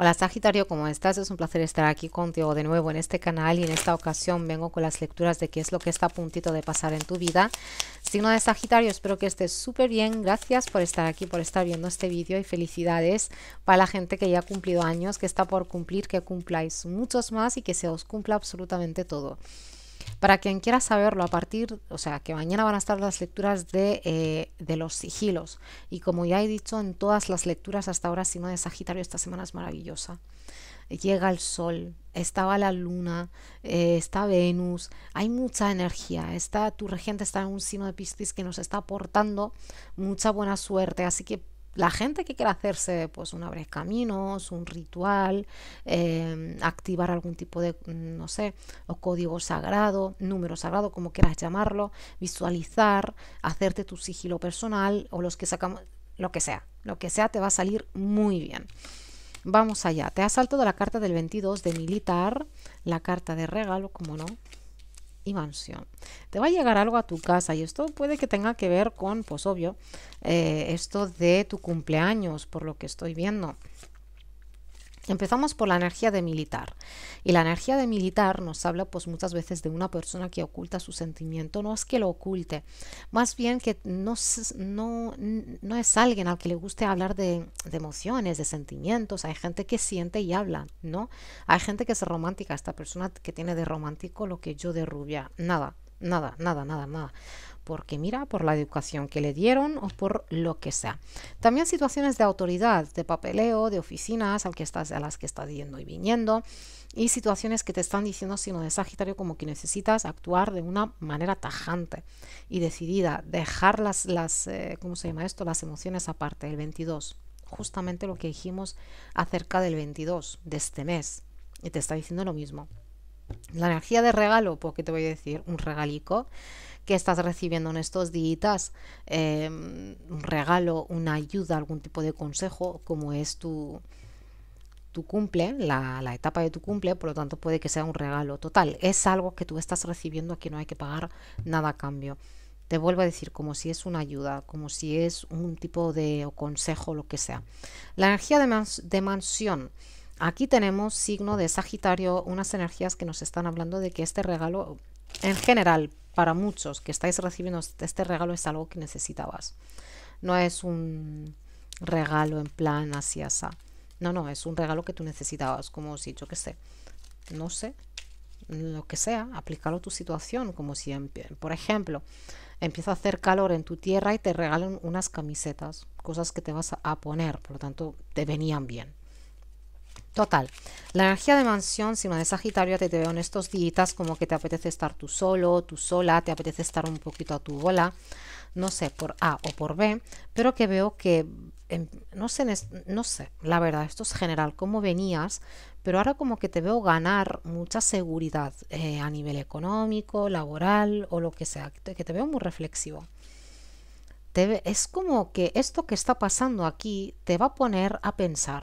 Hola Sagitario, ¿cómo estás? Es un placer estar aquí contigo de nuevo en este canal y en esta ocasión vengo con las lecturas de qué es lo que está a puntito de pasar en tu vida. Signo de Sagitario, espero que estés súper bien. Gracias por estar aquí, por estar viendo este vídeo y felicidades para la gente que ya ha cumplido años, que está por cumplir, que cumpláis muchos más y que se os cumpla absolutamente todo. Para quien quiera saberlo, a partir, o sea, que mañana van a estar las lecturas de, eh, de los sigilos. Y como ya he dicho en todas las lecturas hasta ahora, sino de Sagitario, esta semana es maravillosa. Llega el sol, estaba la luna, eh, está Venus, hay mucha energía. Está, tu regente está en un signo de Piscis que nos está aportando mucha buena suerte. Así que la gente que quiera hacerse pues un abre caminos, un ritual, eh, activar algún tipo de, no sé, o código sagrado, número sagrado, como quieras llamarlo, visualizar, hacerte tu sigilo personal o los que sacamos, lo que sea, lo que sea te va a salir muy bien. Vamos allá, te ha saltado la carta del 22 de militar, la carta de regalo, como no, y mansión. Te va a llegar algo a tu casa y esto puede que tenga que ver con, pues obvio, eh, esto de tu cumpleaños, por lo que estoy viendo. Empezamos por la energía de militar. Y la energía de militar nos habla pues muchas veces de una persona que oculta su sentimiento. No es que lo oculte, más bien que no, es alguien al que le guste hablar de, de, emociones, de sentimientos. Hay gente que siente y habla, ¿no? Hay gente que es romántica. Esta persona que tiene de romántico lo que yo de rubia. Nada, nada, nada, nada, nada porque mira, por la educación que le dieron o por lo que sea. También situaciones de autoridad, de papeleo, de oficinas que estás, a las que estás yendo y viniendo y situaciones que te están diciendo sino de Sagitario como que necesitas actuar de una manera tajante y decidida, dejar las, eh, ¿cómo se llama esto? Las emociones aparte, el 22. Justamente lo que dijimos acerca del 22 de este mes. Y te está diciendo lo mismo. La energía de regalo, porque te voy a decir un regalico, que estás recibiendo en estos días, em, un regalo, una ayuda, algún tipo de consejo, como es tu, tu cumple, la, etapa de tu cumple, por lo tanto puede que sea un regalo total. Es algo que tú estás recibiendo, aquí no hay que pagar nada a cambio. Te vuelvo a decir, como si es una ayuda, como si es un tipo de consejo, lo que sea. La energía de mansión. Aquí tenemos signo de Sagitario, unas energías que nos están hablando de que este regalo en general para muchos que estáis recibiendo este regalo es algo que necesitabas. No es un regalo en plan así, así. No, no, es un regalo que tú necesitabas, como si yo que sé, no sé, lo que sea, aplicarlo a tu situación, como si, por ejemplo, empieza a hacer calor en tu tierra y te regalan unas camisetas, cosas que te vas a poner, por lo tanto, te venían bien. Total, la energía de mansión, si de Sagitario, te, te veo en estos días como que te apetece estar tú solo, tú sola, te apetece estar un poquito a tu bola, no sé, por A o por B, pero que veo que, em, no sé, no sé, la verdad, esto es general, cómo venías, pero ahora como que te veo ganar mucha seguridad eh, a nivel económico, laboral o lo que sea, que te veo muy reflexivo es como que esto que está pasando aquí te va a poner a pensar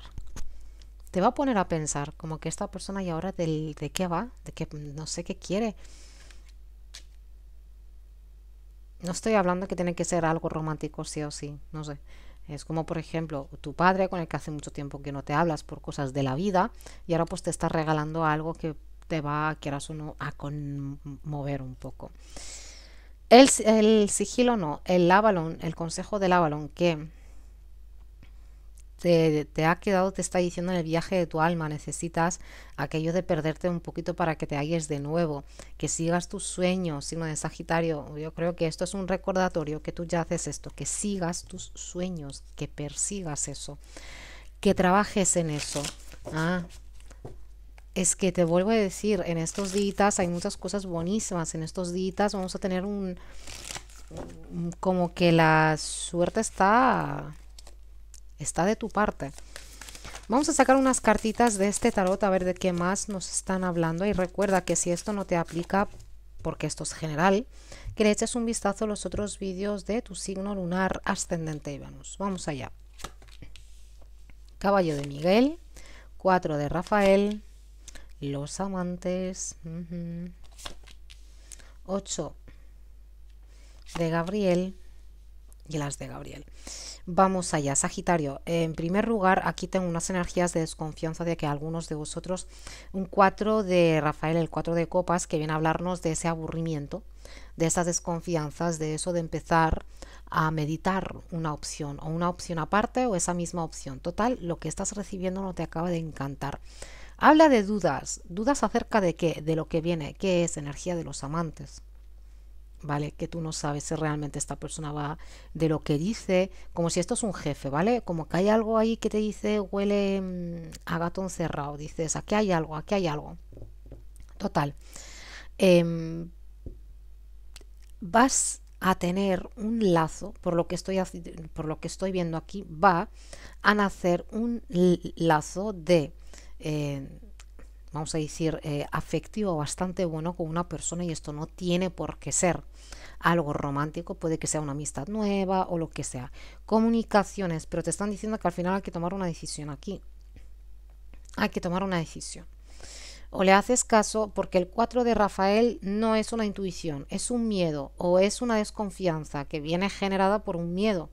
te va a poner a pensar como que esta persona y ahora de qué va, de que no sé qué quiere. No estoy hablando que tiene que ser algo romántico sí o sí, no sé. Es como, por ejemplo, tu padre con el que hace mucho tiempo que no te hablas por cosas de la vida y ahora pues te está regalando algo que te va, quieras o no, a conmover un poco. El, el sigilo no, el Avalon, el consejo del Avalon que te, ha quedado, te está diciendo en el viaje de tu alma, necesitas aquello de perderte un poquito para que te halles de nuevo, que sigas tus sueños, signo de Sagitario, yo creo que esto es un recordatorio que tú ya haces esto, que sigas tus sueños, que persigas eso, que trabajes en eso. Ah, es que te vuelvo a decir, en estos días hay muchas cosas buenísimas, en estos días vamos a tener un, como que la suerte está está de tu parte. Vamos a sacar unas cartitas de este tarot a ver de qué más nos están hablando y recuerda que si esto no te aplica, porque esto es general, que le eches un vistazo a los otros vídeos de tu signo lunar ascendente y Venus. Vamos allá. Caballo de Miguel, 4 de Rafael, Los Amantes, 8 de Gabriel y las de Gabriel. Vamos allá, Sagitario. En primer lugar, aquí tengo unas energías de desconfianza de que algunos de vosotros, un 4 de Rafael, el 4 de copas, que viene a hablarnos de ese aburrimiento, de esas desconfianzas, de eso de empezar a meditar una opción o una opción aparte o esa misma opción. Total, lo que estás recibiendo no te acaba de encantar. Habla de dudas, dudas acerca de qué, de lo que viene, qué es energía de los amantes ¿vale? Que tú no sabes si realmente esta persona va de lo que dice, como si esto es un jefe, ¿vale? Como que hay algo ahí que te dice huele mm, a gato encerrado, dices, aquí hay algo, aquí hay algo. Total. Em, vas a tener un lazo, por lo que estoy, por lo que estoy viendo aquí, va a nacer un lazo de... Eh, vamos a decir, eh, afectivo bastante bueno con una persona y esto no tiene por qué ser algo romántico, puede que sea una amistad nueva o lo que sea. Comunicaciones, pero te están diciendo que al final hay que tomar una decisión aquí. Hay que tomar una decisión. O le haces caso porque el 4 de Rafael no es una intuición, es un miedo o es una desconfianza que viene generada por un miedo.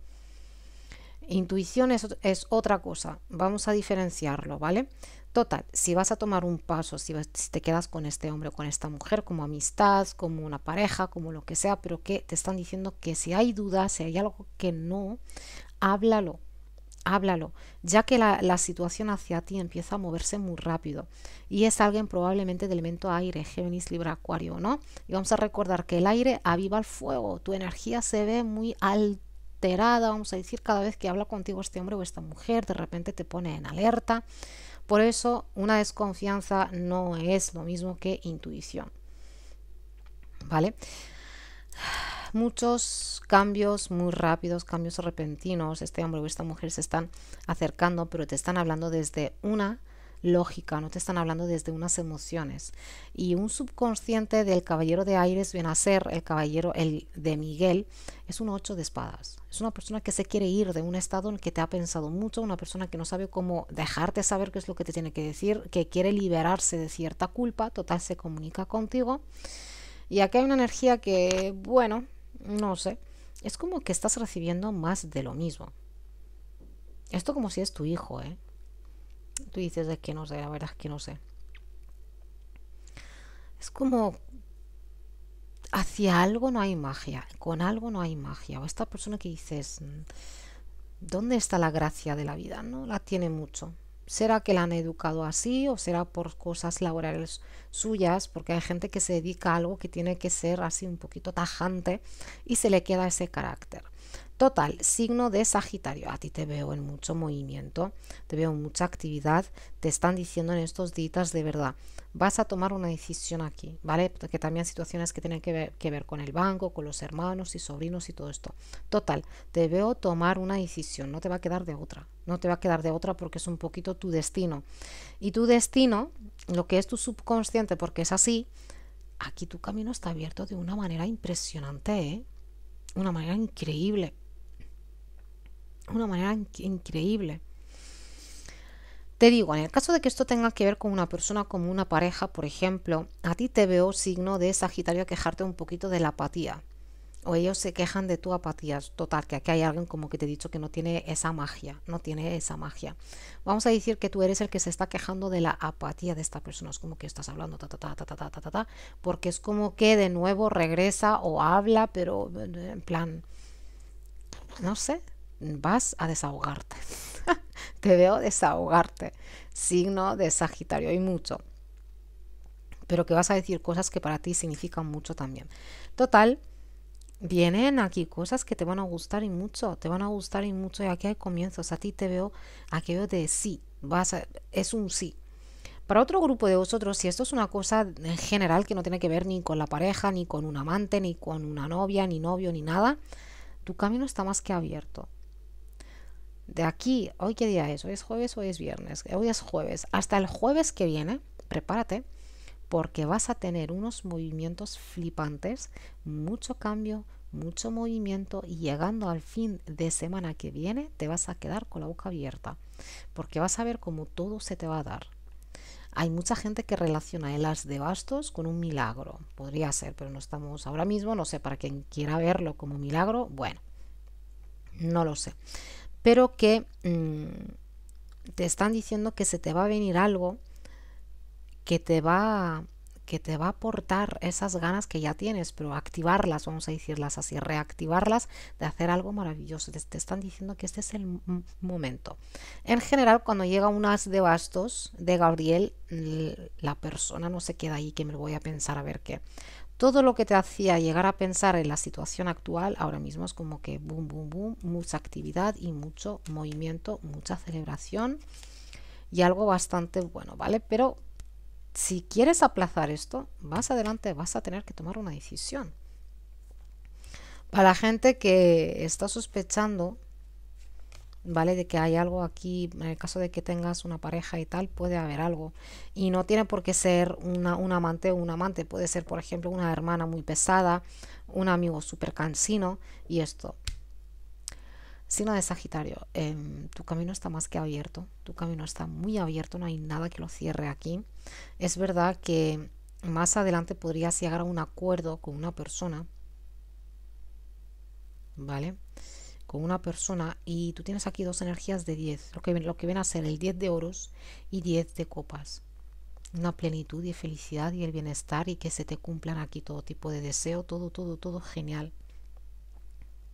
Intuición es, es, otra cosa, vamos a diferenciarlo, ¿vale? Total, si vas a tomar un paso, si, te quedas con este hombre o con esta mujer como amistad, como una pareja, como lo que sea, pero que te están diciendo que si hay dudas, si hay algo que no, háblalo, háblalo, ya que la, situación hacia ti empieza a moverse muy rápido y es alguien probablemente de elemento aire, Géminis, Libra, Acuario, ¿no? Y vamos a recordar que el aire aviva el fuego, tu energía se ve muy alterada, vamos a decir, cada vez que habla contigo este hombre o esta mujer, de repente te pone en alerta, por eso una desconfianza no es lo mismo que intuición. ¿Vale? Muchos cambios muy rápidos, cambios repentinos. Este hombre o esta mujer se están acercando, pero te están hablando desde una lógica, no te están hablando desde unas emociones. Y un subconsciente del caballero de Aires viene a ser el caballero el de Miguel, es un ocho de espadas. Es una persona que se quiere ir de un estado en que te ha pensado mucho, una persona que no sabe cómo dejarte saber qué es lo que te tiene que decir, que quiere liberarse de cierta culpa, total se comunica contigo. Y aquí hay una energía que, bueno, no sé, es como que estás recibiendo más de lo mismo. Esto como si es tu hijo, ¿eh? Tú dices, de que no sé, la verdad es que no sé. Es como hacia algo no hay magia, con algo no hay magia. O esta persona que dices, mm, ¿dónde está la gracia de la vida? No la tiene mucho. ¿Será que la han educado así o será por cosas laborales suyas? Porque hay gente que se dedica a algo que tiene que ser así un poquito tajante y se le queda ese carácter. Total, signo de Sagitario. A ti te veo en mucho movimiento, te veo en mucha actividad. Te están diciendo en estos días de verdad, vas a tomar una decisión aquí, ¿vale? Porque también situaciones que tienen que ver, que ver con el banco, con los hermanos y sobrinos y todo esto. Total, te veo tomar una decisión, no te va a quedar de otra. No te va a quedar de otra porque es un poquito tu destino. Y tu destino, lo que es tu subconsciente, porque es así, aquí tu camino está abierto de una manera impresionante, ¿eh? una manera increíble. Una manera increíble. Te digo, en el caso de que esto tenga que ver con una persona como una pareja, por ejemplo, a ti te veo signo de Sagitario quejarte un poquito de la apatía o ellos se quejan de tu apatía. Total, que aquí hay alguien como que te he dicho que no tiene esa magia, no tiene esa magia. Vamos a decir que tú eres el que se está quejando de la apatía de esta persona. Es como que estás hablando, ta, ta, ta, ta, ta, ta, porque es como que de nuevo regresa o habla, pero en plan, no sé, vas a desahogarte. te veo desahogarte. Signo de Sagitario, hay mucho. Pero que vas a decir cosas que para ti significan mucho también. Total, Vienen aquí cosas que te van a gustar y mucho, te van a gustar y mucho y aquí hay comienzos. A ti te veo veo de sí, vas es un sí. Para otro grupo de vosotros, si esto es una cosa en general que no tiene que ver ni con la pareja, ni con un amante, ni con una novia, ni novio, ni nada, tu camino está más que abierto. De aquí, hoy qué día es, hoy es jueves, hoy es viernes, hoy es jueves, hasta el jueves que viene, prepárate, porque vas a tener unos movimientos flipantes, mucho cambio, mucho movimiento y llegando al fin de semana que viene te vas a quedar con la boca abierta, porque vas a ver cómo todo se te va a dar. Hay mucha gente que relaciona el as de bastos con un milagro, podría ser, pero no estamos ahora mismo, no sé, para quien quiera verlo como milagro, bueno, no lo sé, pero que mm, te están diciendo que se te va a venir algo que te va que te va a aportar esas ganas que ya tienes, pero activarlas, vamos a decirlas así, reactivarlas de hacer algo maravilloso. Te, están diciendo que este es el momento. En general, cuando llega unas de bastos de Gabriel, la persona no se queda ahí, que me voy a pensar a ver qué. Todo lo que te hacía llegar a pensar en la situación actual, ahora mismo es como que boom, boom, boom, mucha actividad y mucho movimiento, mucha celebración y algo bastante bueno, ¿vale? Pero si quieres aplazar esto, más adelante vas a tener que tomar una decisión. Para la gente que está sospechando, ¿vale? De que hay algo aquí, en el caso de que tengas una pareja y tal, puede haber algo. Y no tiene por qué ser una, un amante o un amante, puede ser, por ejemplo, una hermana muy pesada, un amigo súper cansino y esto. Sino de Sagitario, em, tu camino está más que abierto, tu camino está muy abierto, no hay nada que lo cierre aquí. Es verdad que más adelante podrías llegar a un acuerdo con una persona, ¿vale? Con una persona y tú tienes aquí dos energías de 10, lo que, lo que ven a ser el 10 de oros y 10 de copas. Una plenitud y felicidad y el bienestar y que se te cumplan aquí todo tipo de deseo, todo, todo, todo genial.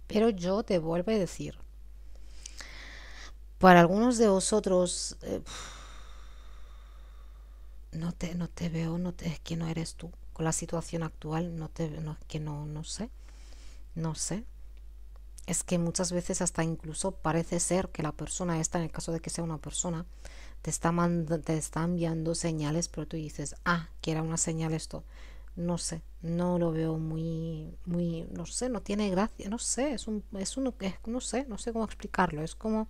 Pero yo te vuelvo a decir, para algunos de vosotros, eh, no, te, no te veo, no te, es que no eres tú. Con la situación actual, no te no, es que no, no sé, no sé. Es que muchas veces hasta incluso parece ser que la persona esta, en el caso de que sea una persona, te está, te está enviando señales, pero tú dices, ah, que era una señal esto. No sé, no lo veo muy, muy, no sé, no tiene gracia, no sé, es un, es uno es, no sé, no sé cómo explicarlo, es como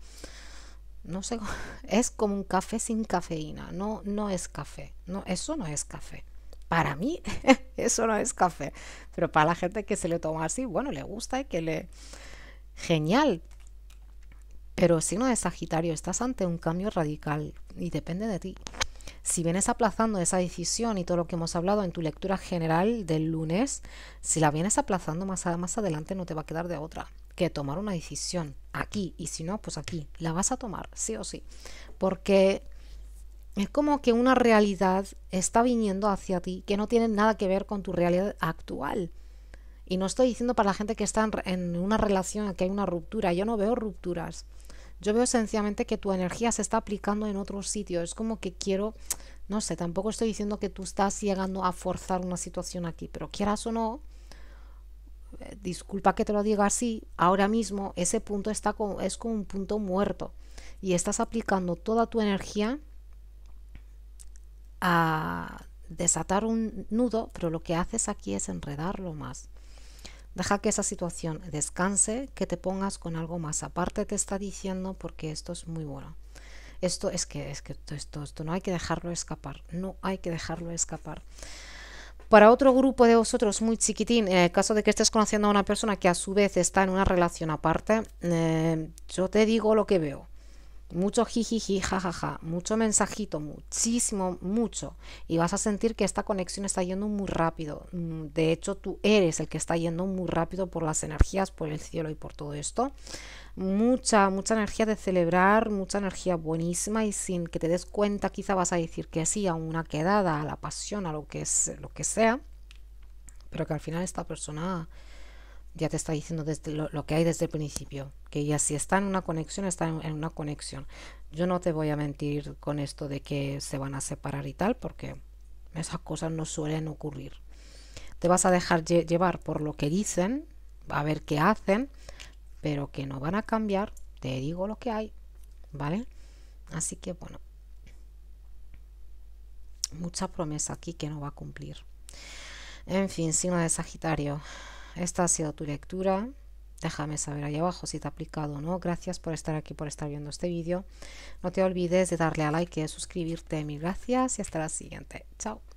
no sé, es como un café sin cafeína, no, no es café, no, eso no es café. Para mí eso no es café, pero para la gente que se le toma así, bueno, le gusta y que le... Genial. Pero si no es Sagitario, estás ante un cambio radical y depende de ti. Si vienes aplazando esa decisión y todo lo que hemos hablado en tu lectura general del lunes, si la vienes aplazando más, más adelante no te va a quedar de otra que tomar una decisión aquí y si no, pues aquí, la vas a tomar, sí o sí, porque es como que una realidad está viniendo hacia ti que no tiene nada que ver con tu realidad actual. Y no estoy diciendo para la gente que está en una relación que hay una ruptura, yo no veo rupturas. Yo veo sencillamente que tu energía se está aplicando en otro sitio. Es como que quiero, no sé, tampoco estoy diciendo que tú estás llegando a forzar una situación aquí, pero quieras o no, disculpa que te lo diga así, ahora mismo ese punto está es como un punto muerto y estás aplicando toda tu energía a desatar un nudo, pero lo que haces aquí es enredarlo más. Deja que esa situación descanse, que te pongas con algo más aparte, te está diciendo, porque esto es muy bueno. Esto es que, es que esto no hay que dejarlo escapar, no hay que dejarlo escapar. Para otro grupo de vosotros muy chiquitín, eh, en el caso de que estés conociendo a una persona que a su vez está en una relación aparte, eh, yo te digo lo que veo mucho jijiji, jajaja, mucho mensajito, muchísimo, mucho. Y vas a sentir que esta conexión está yendo muy rápido. Mm, de hecho, tú eres el que está yendo muy rápido por las energías, por el cielo y por todo esto. Mucha, mucha energía de celebrar, mucha energía buenísima y sin que te des cuenta quizá vas a decir que sí a una quedada, a la pasión, a lo que, es, lo que sea. Pero que al final esta persona ya te está diciendo desde lo, que hay desde el principio, que ya si está en una conexión, está en, una conexión. Yo no te voy a mentir con esto de que se van a separar y tal, porque esas cosas no suelen ocurrir. Te vas a dejar llevar por lo que dicen, a ver qué hacen, pero que no van a cambiar, te digo lo que hay, ¿vale? Así que bueno, mucha promesa aquí que no va a cumplir. En fin, signo de Sagitario. Esta ha sido tu lectura. Déjame saber ahí abajo si te ha aplicado o no. Gracias por estar aquí, por estar viendo este vídeo. No te olvides de darle a like y suscribirte. Mil gracias y hasta la siguiente. Chao.